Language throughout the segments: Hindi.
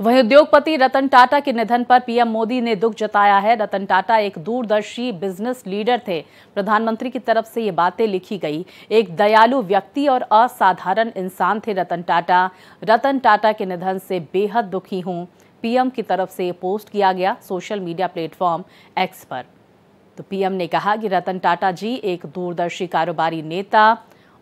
तो वहीं उद्योगपति रतन टाटा के निधन पर पीएम मोदी ने दुख जताया है रतन टाटा एक दूरदर्शी बिजनेस लीडर थे प्रधानमंत्री की तरफ से ये बातें लिखी गई एक दयालु व्यक्ति और असाधारण इंसान थे रतन टाटा रतन टाटा के निधन से बेहद दुखी हूँ पीएम की तरफ से ये पोस्ट किया गया सोशल मीडिया प्लेटफॉर्म एक्स पर तो पीएम ने कहा कि रतन टाटा जी एक दूरदर्शी कारोबारी नेता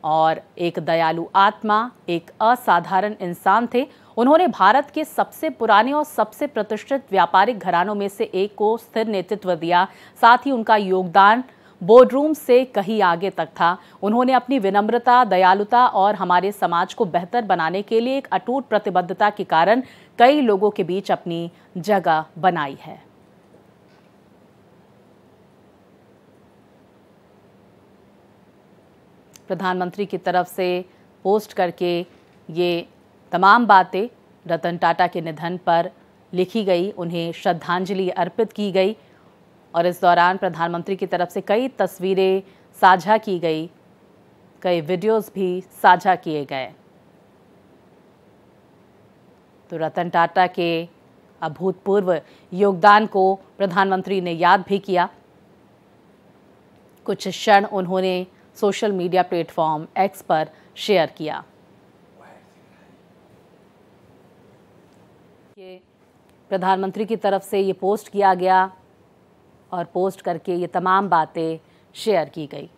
और एक दयालु आत्मा एक असाधारण इंसान थे उन्होंने भारत के सबसे पुराने और सबसे प्रतिष्ठित व्यापारिक घरानों में से एक को स्थिर नेतृत्व दिया साथ ही उनका योगदान बोर्डरूम से कहीं आगे तक था उन्होंने अपनी विनम्रता दयालुता और हमारे समाज को बेहतर बनाने के लिए एक अटूट प्रतिबद्धता के कारण कई लोगों के बीच अपनी जगह बनाई है प्रधानमंत्री की तरफ से पोस्ट करके ये तमाम बातें रतन टाटा के निधन पर लिखी गई उन्हें श्रद्धांजलि अर्पित की गई और इस दौरान प्रधानमंत्री की तरफ से कई तस्वीरें साझा की गई कई वीडियोस भी साझा किए गए तो रतन टाटा के अभूतपूर्व योगदान को प्रधानमंत्री ने याद भी किया कुछ क्षण उन्होंने सोशल मीडिया प्लेटफॉर्म एक्स पर शेयर किया ये प्रधानमंत्री की तरफ से ये पोस्ट किया गया और पोस्ट करके ये तमाम बातें शेयर की गई